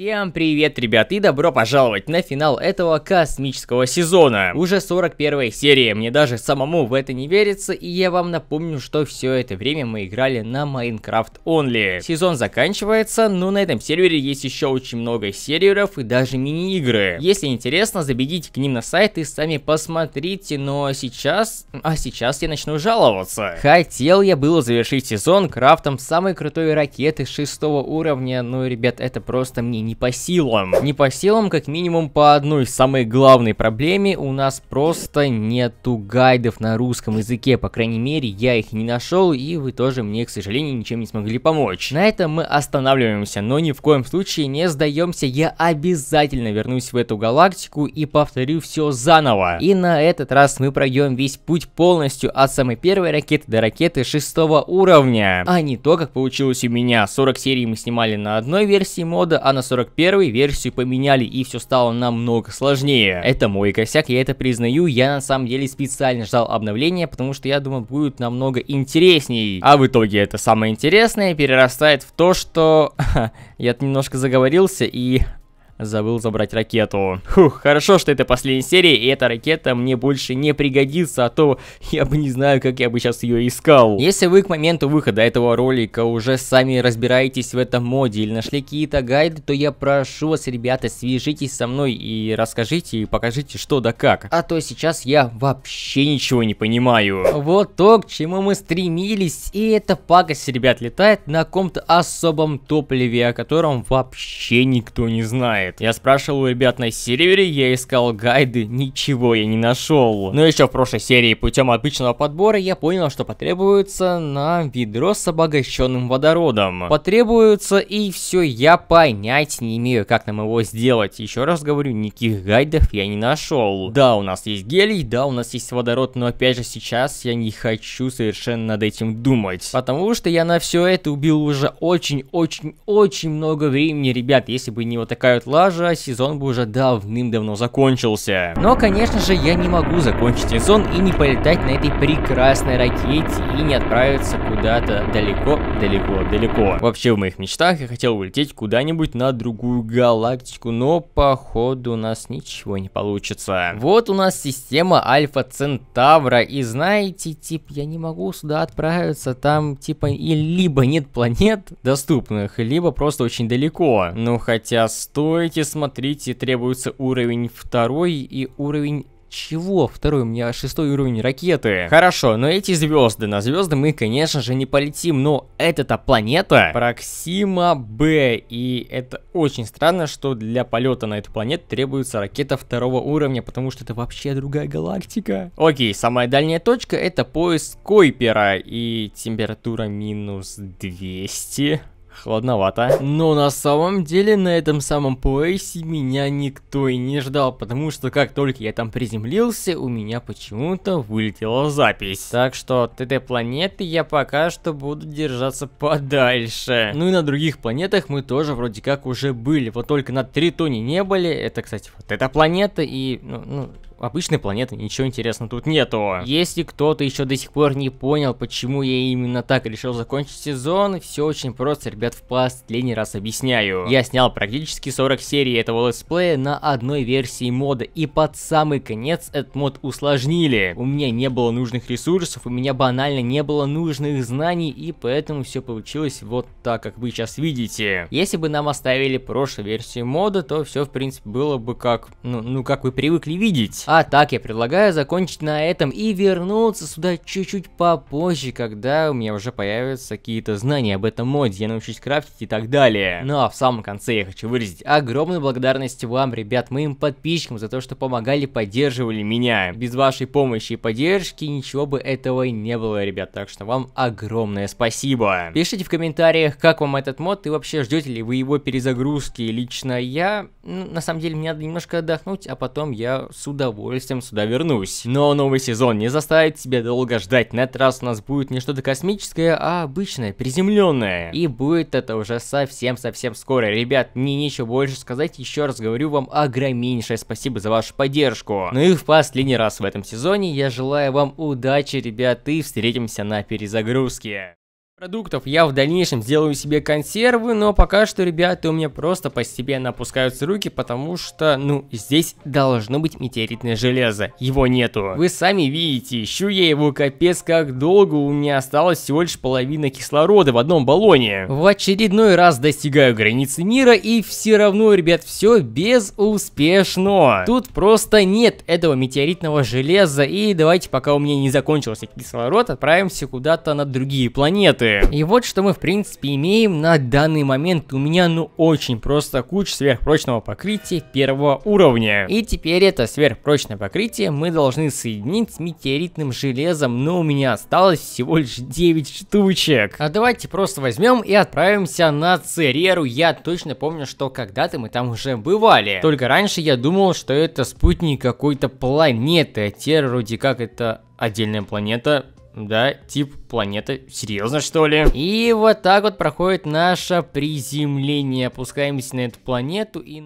Всем привет, ребят, и добро пожаловать на финал этого космического сезона. Уже 41 серия, мне даже самому в это не верится, и я вам напомню, что все это время мы играли на Minecraft Only. Сезон заканчивается, но на этом сервере есть еще очень много серверов и даже мини-игры. Если интересно, забегите к ним на сайт и сами посмотрите, но сейчас... А сейчас я начну жаловаться. Хотел я было завершить сезон крафтом самой крутой ракеты 6 уровня, но, ребят, это просто мне не не по силам. Не по силам, как минимум, по одной самой главной проблеме у нас просто нету гайдов на русском языке, по крайней мере, я их не нашел, и вы тоже мне, к сожалению, ничем не смогли помочь. На этом мы останавливаемся, но ни в коем случае не сдаемся, я обязательно вернусь в эту галактику и повторю все заново. И на этот раз мы пройдем весь путь полностью от самой первой ракеты до ракеты шестого уровня, а не то, как получилось у меня. 40 серий мы снимали на одной версии мода, а на 40 41 версию поменяли и все стало намного сложнее. Это мой косяк, я это признаю, я на самом деле специально ждал обновления, потому что я думал будет намного интересней. А в итоге это самое интересное перерастает в то, что... Я немножко заговорился и забыл забрать ракету. Фух, хорошо, что это последняя серия, и эта ракета мне больше не пригодится, а то я бы не знаю, как я бы сейчас ее искал. Если вы к моменту выхода этого ролика уже сами разбираетесь в этом моде или нашли какие-то гайды, то я прошу вас, ребята, свяжитесь со мной и расскажите, и покажите, что да как. А то сейчас я вообще ничего не понимаю. Вот то, к чему мы стремились, и эта пакость, ребят, летает на каком-то особом топливе, о котором вообще никто не знает помогает. Я спрашивал у ребят на сервере, я искал гайды, ничего я не нашел. Но ну еще в прошлой серии путем обычного подбора я понял, что потребуется нам ведро с обогащенным водородом. Потребуется и все, я понять не имею, как нам его сделать. Еще раз говорю, никаких гайдов я не нашел. Да, у нас есть гелий, да, у нас есть водород, но опять же сейчас я не хочу совершенно над этим думать. Потому что я на все это убил уже очень-очень-очень много времени, ребят. Если бы не вот такая вот лава, дубляжа, а сезон бы уже давным-давно закончился. Но, конечно же, я не могу закончить сезон и не полетать на этой прекрасной ракете и не отправиться куда-то далеко далеко-далеко. Вообще в моих мечтах я хотел улететь куда-нибудь на другую галактику, но походу у нас ничего не получится. Вот у нас система Альфа Центавра, и знаете, тип, я не могу сюда отправиться, там типа и либо нет планет доступных, либо просто очень далеко. Ну хотя стойте, смотрите, требуется уровень второй и уровень чего? Второй у меня шестой уровень ракеты. Хорошо, но эти звезды. На звезды мы, конечно же, не полетим, но это-то планета Проксима Б. И это очень странно, что для полета на эту планету требуется ракета второго уровня, потому что это вообще другая галактика. Окей, самая дальняя точка это пояс Койпера. И температура минус 200. Холодновато. Но на самом деле на этом самом поясе меня никто и не ждал, потому что как только я там приземлился, у меня почему-то вылетела запись. Так что от этой планеты я пока что буду держаться подальше. Ну и на других планетах мы тоже вроде как уже были, вот только на Тритоне не были. Это, кстати, вот эта планета и... Ну, ну, обычной планеты ничего интересного тут нету. Если кто-то еще до сих пор не понял, почему я именно так решил закончить сезон, все очень просто, ребят, в последний раз объясняю. Я снял практически 40 серий этого летсплея на одной версии мода, и под самый конец этот мод усложнили. У меня не было нужных ресурсов, у меня банально не было нужных знаний, и поэтому все получилось вот так, как вы сейчас видите. Если бы нам оставили прошлую версию мода, то все в принципе было бы как, ну, ну как вы привыкли видеть. А так, я предлагаю закончить на этом и вернуться сюда чуть-чуть попозже, когда у меня уже появятся какие-то знания об этом моде, я научусь крафтить и так далее. Ну а в самом конце я хочу выразить огромную благодарность вам, ребят, моим подписчикам за то, что помогали, поддерживали меня. Без вашей помощи и поддержки ничего бы этого не было, ребят, так что вам огромное спасибо. Пишите в комментариях, как вам этот мод и вообще ждете ли вы его перезагрузки. Лично я, ну, на самом деле, мне надо немножко отдохнуть, а потом я с удовольствием удовольствием сюда вернусь. Но новый сезон не заставит себя долго ждать. На этот раз у нас будет не что-то космическое, а обычное, приземленное. И будет это уже совсем-совсем скоро. Ребят, мне нечего больше сказать. Еще раз говорю вам огромнейшее спасибо за вашу поддержку. Ну и в последний раз в этом сезоне я желаю вам удачи, ребят, и встретимся на перезагрузке продуктов я в дальнейшем сделаю себе консервы, но пока что, ребята, у меня просто постепенно опускаются руки, потому что, ну, здесь должно быть метеоритное железо. Его нету. Вы сами видите, ищу я его капец как долго, у меня осталось всего лишь половина кислорода в одном баллоне. В очередной раз достигаю границы мира и все равно, ребят, все безуспешно. Тут просто нет этого метеоритного железа и давайте пока у меня не закончился кислород, отправимся куда-то на другие планеты. И вот что мы в принципе имеем на данный момент. У меня ну очень просто куча сверхпрочного покрытия первого уровня. И теперь это сверхпрочное покрытие мы должны соединить с метеоритным железом, но у меня осталось всего лишь 9 штучек. А давайте просто возьмем и отправимся на Цереру. Я точно помню, что когда-то мы там уже бывали. Только раньше я думал, что это спутник какой-то планеты. А теперь вроде как это отдельная планета да, тип планеты. Серьезно, что ли? И вот так вот проходит наше приземление. Опускаемся на эту планету и...